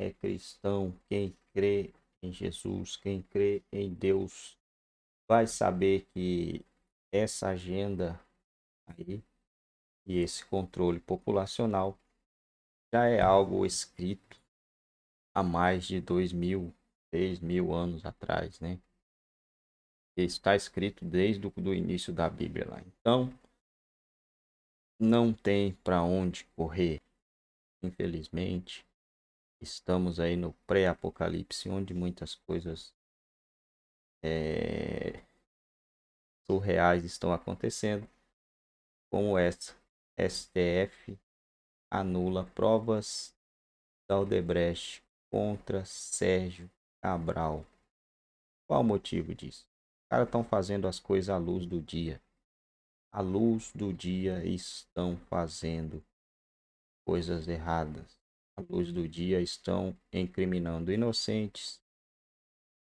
é cristão, quem crê em Jesus, quem crê em Deus, vai saber que essa agenda aí e esse controle populacional já é algo escrito há mais de dois mil, três mil anos atrás, né? Está escrito desde o início da Bíblia lá. Então, não tem para onde correr, infelizmente. Estamos aí no pré-apocalipse, onde muitas coisas é, surreais estão acontecendo, como essa. STF anula provas da Aldebrecht contra Sérgio Cabral. Qual o motivo disso? Os caras estão fazendo as coisas à luz do dia. À luz do dia estão fazendo coisas erradas luz do dia estão incriminando inocentes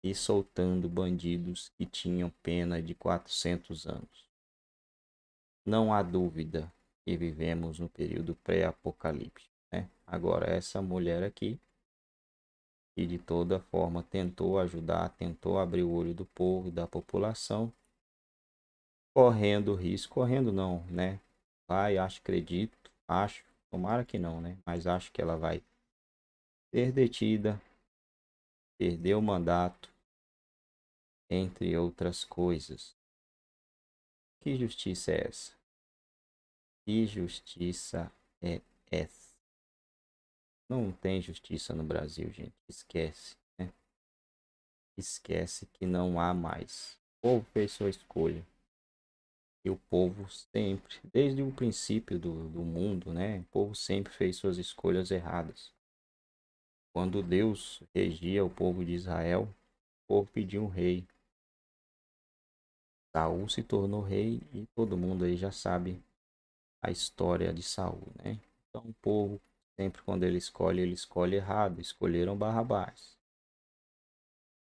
e soltando bandidos que tinham pena de 400 anos. Não há dúvida que vivemos no período pré-apocalíptico. Né? Agora, essa mulher aqui, que de toda forma tentou ajudar, tentou abrir o olho do povo, da população, correndo risco, correndo não, né? Vai, acho, acredito, acho Tomara que não, né? Mas acho que ela vai ser detida, perder o mandato, entre outras coisas. Que justiça é essa? Que justiça é essa? Não tem justiça no Brasil, gente. Esquece, né? Esquece que não há mais. O povo fez sua escolha. E o povo sempre, desde o princípio do, do mundo, né? O povo sempre fez suas escolhas erradas. Quando Deus regia o povo de Israel, o povo pediu um rei. Saul se tornou rei e todo mundo aí já sabe a história de Saul, né? Então o povo sempre quando ele escolhe, ele escolhe errado. Escolheram Barrabás.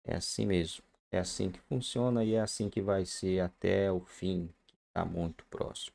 É assim mesmo. É assim que funciona e é assim que vai ser até o fim está muito próximo.